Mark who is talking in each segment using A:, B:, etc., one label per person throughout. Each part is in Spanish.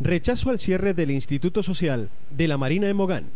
A: Rechazo al cierre del Instituto Social de la Marina en Mogán.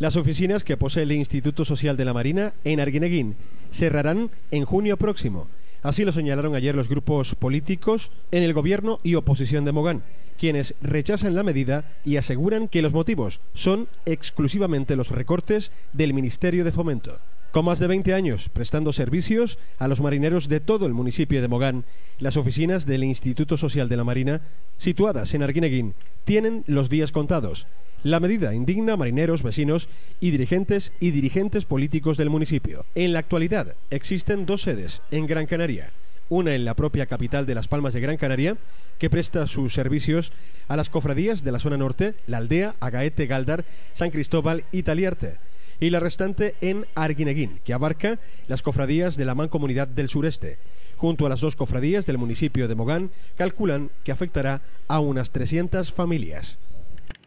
A: Las oficinas que posee el Instituto Social de la Marina en Arguineguín cerrarán en junio próximo. Así lo señalaron ayer los grupos políticos en el gobierno y oposición de Mogán, quienes rechazan la medida y aseguran que los motivos son exclusivamente los recortes del Ministerio de Fomento. Con más de 20 años prestando servicios a los marineros de todo el municipio de Mogán, las oficinas del Instituto Social de la Marina, situadas en Arguineguín, tienen los días contados. La medida indigna a marineros, vecinos y dirigentes y dirigentes políticos del municipio. En la actualidad existen dos sedes en Gran Canaria, una en la propia capital de Las Palmas de Gran Canaria, que presta sus servicios a las cofradías de la zona norte, la aldea, Agaete, Galdar, San Cristóbal y Taliarte y la restante en Arguineguín, que abarca las cofradías de la Mancomunidad del Sureste. Junto a las dos cofradías del municipio de Mogán, calculan que afectará a unas 300 familias.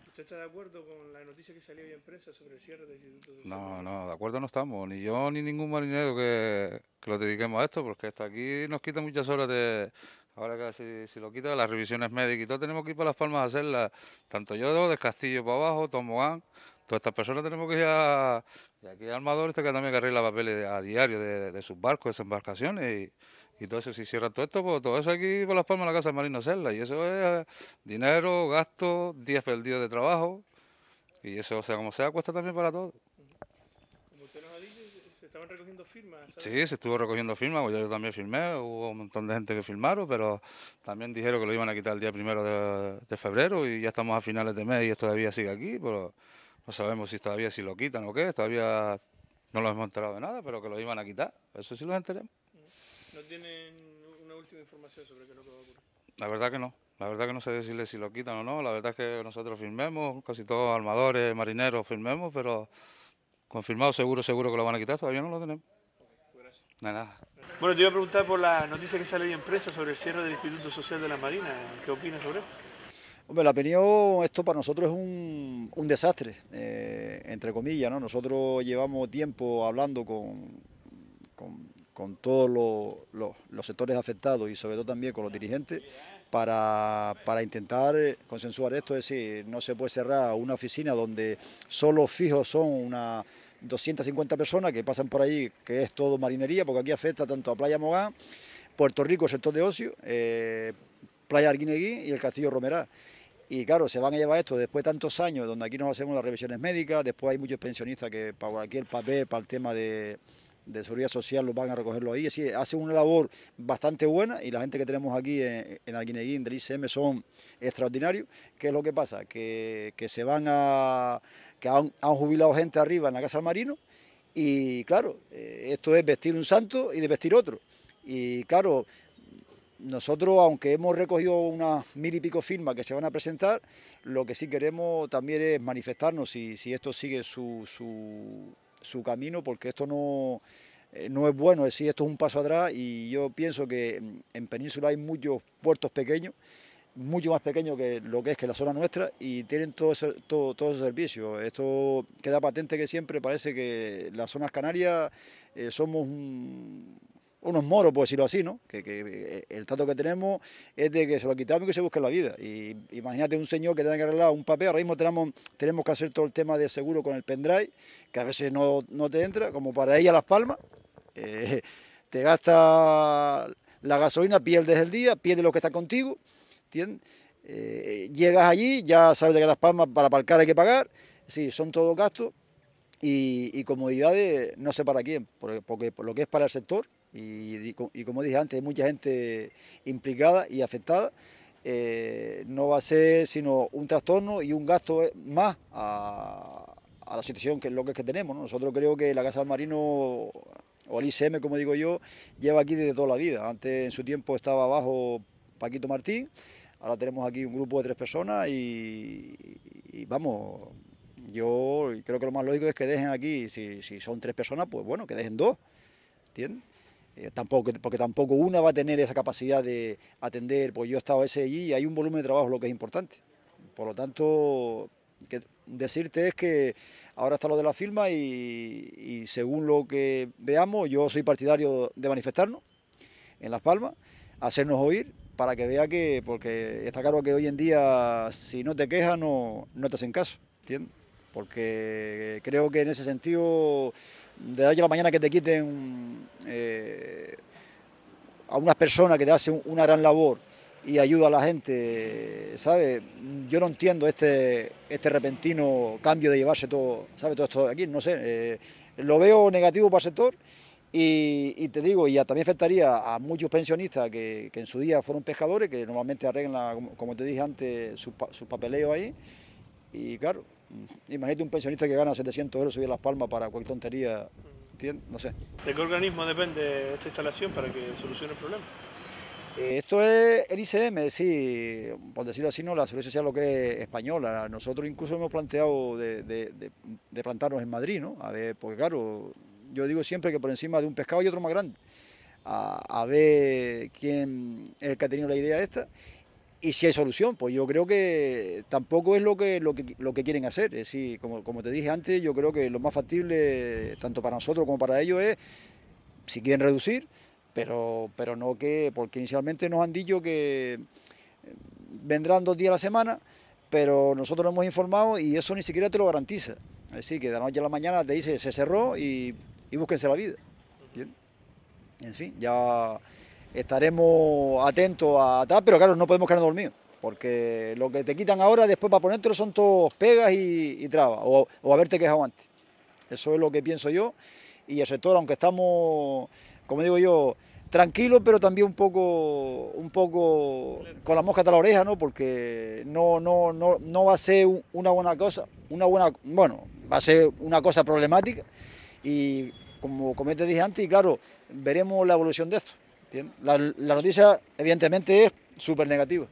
A: ¿Usted está de acuerdo con la noticia que salió hoy en prensa sobre el cierre del
B: Instituto de No, no, de acuerdo no estamos, ni yo ni ningún marinero que, que lo dediquemos a esto, porque está aquí nos quita muchas horas de, Ahora que si, lo quita las revisiones médicas y todo, tenemos que ir para Las Palmas a hacerlas. Tanto yo de Castillo para abajo, Tomogán, todas estas personas tenemos que ir a... Y aquí este que también que arregla papeles a diario de, sus barcos, de sus embarcaciones y, y todo Si cierran todo esto, pues todo eso aquí por las palmas de la Casa del Marino cerla, Y eso es eh, dinero, gasto, días perdidos de trabajo. Y eso, o sea como sea, cuesta también para todos.
A: Como usted nos ha dicho, se estaban recogiendo firmas.
B: Sí, se estuvo recogiendo firmas, pues yo también firmé, hubo un montón de gente que firmaron, pero también dijeron que lo iban a quitar el día primero de febrero y ya estamos a finales de mes y esto todavía sigue aquí, pero no sabemos si todavía si lo quitan o qué, todavía no lo hemos enterado de nada, pero que lo iban a quitar, eso sí lo enteremos. ¿No tienen una última información sobre qué es lo que va a ocurrir? La verdad que no, la verdad que no sé decirle si lo quitan o no, la verdad es que nosotros firmemos, casi todos armadores, marineros firmemos, pero confirmado seguro, seguro que lo van a quitar, todavía no lo tenemos. No, nada.
A: Bueno, te iba a preguntar por la noticia que sale hoy en sobre el cierre del Instituto Social de la Marina. ¿Qué opinas sobre esto?
C: Hombre, la opinión esto para nosotros es un, desastre, eh, entre comillas, ¿no? Nosotros llevamos tiempo hablando con, con, todos los, sectores afectados y sobre todo también con los dirigentes para, intentar consensuar esto, es decir, no se puede cerrar una oficina donde solo fijos son unas 250 personas que pasan por ahí, que es todo marinería, porque aquí afecta tanto a Playa Mogán, Puerto Rico, sector de ocio, eh, Playa Arguineguín y el Castillo Romerá. Y claro, se van a llevar esto después de tantos años, donde aquí nos hacemos las revisiones médicas, después hay muchos pensionistas que para cualquier papel, para el tema de, de seguridad social, los van a recogerlo ahí. Así, hace una labor bastante buena y la gente que tenemos aquí en, en del ICM, son extraordinarios. ¿Qué es lo que pasa? Que, se van a... que han, han jubilado gente arriba en la Casa del Marino y claro, eh, esto es vestir un santo y de vestir otro. Y claro, nosotros, aunque hemos recogido unas mil y pico firmas que se van a presentar, lo que sí queremos también es manifestarnos si, si esto sigue su, camino, porque esto no, eh, no es bueno, es decir, esto es un paso atrás y yo pienso que en Península hay muchos puertos pequeños, mucho más pequeños que lo que es que la zona nuestra y tienen todos todo, todo, todo servicios. Esto queda patente que siempre parece que las zonas canarias eh, somos un unos moros, por decirlo así, ¿no? Que, eh, el trato que tenemos es de que se lo quitamos y que se busque la vida. Y imagínate un señor que tenga que arreglar un papel, ahora mismo tenemos, que hacer todo el tema de seguro con el pendrive, que a veces no, te entra, como para ir a Las Palmas, eh, te gasta la gasolina, pierdes el día, pierdes lo que está contigo, eh, llegas allí, ya sabes de que Las Palmas para aparcar hay que pagar, sí, son todos gastos. Y, comodidades, no sé para quién, porque, porque, lo que es para el sector, y, como dije antes, hay mucha gente implicada y afectada. Eh, no va a ser sino un trastorno y un gasto eh, más a, la situación que es lo que, es que tenemos. Nosotros creo que la Casa del Marino o el ICM, como digo yo, lleva aquí desde toda la vida. Antes, en su tiempo, estaba abajo Paquito Martín, ahora tenemos aquí un grupo de tres personas y, vamos, yo creo que lo más lógico es que dejen aquí, si, si son tres personas, pues bueno, que dejen dos, ¿entiendes? Eh, tampoco, porque tampoco una va a tener esa capacidad de atender, pues yo he estado ese allí y hay un volumen de trabajo lo que es importante. Por lo tanto, decirte es que ahora está lo de la firma y, según lo que veamos, yo soy partidario de manifestarnos en Las Palmas, hacernos oír para que vea que, porque está claro que hoy en día si no te quejas no, no en caso, ¿entiendes? porque creo que en ese sentido, de hoy a la mañana que te quiten eh, a unas personas que te hacen una gran labor y ayuda a la gente, ¿sabes? Yo no entiendo este, este repentino cambio de llevarse todo, ¿sabes? Todo esto de aquí, no sé, eh, lo veo negativo para el sector. Y, te digo, y también afectaría a muchos pensionistas que, en su día fueron pescadores, que normalmente arreglan, como, te dije antes, sus su papeleos ahí. Y claro, Imagínate un pensionista que gana 700 euros subir las palmas para cualquier tontería, ¿entiendes? No sé.
A: ¿De qué organismo depende esta instalación para que solucione el problema?
C: Eh, esto es el ICM, sí, por decirlo así, no, la seguridad social lo que es española. Nosotros incluso hemos planteado de, plantarnos en Madrid, ¿no? A ver, porque claro, yo digo siempre que por encima de un pescado hay otro más grande. A, a ver quién es el que ha tenido la idea esta y si hay solución, pues yo creo que tampoco es lo que, lo que, lo que quieren hacer. Es decir, como, como, te dije antes, yo creo que lo más factible, tanto para nosotros como para ellos, es si quieren reducir, pero, pero no que, porque inicialmente nos han dicho que eh, vendrán dos días a la semana, pero nosotros hemos informado y eso ni siquiera te lo garantiza. Es decir, que de la noche a la mañana te dice se cerró y, y búsquense la vida. En fin, ya estaremos atentos a tal, pero claro, no podemos quedarnos dormidos, porque lo que te quitan ahora después para ponértelo son todos pegas y, trabas, o, haberte quejado antes. Eso es lo que pienso yo, y el sector, aunque estamos, como digo yo, tranquilos pero también un poco, un poco con la mosca hasta la oreja, ¿no? Porque no, no, no, no va a ser una buena cosa, una buena, bueno, va a ser una cosa problemática y como, como te dije antes, y claro, veremos la evolución de esto. La, noticia, evidentemente, es súper negativa.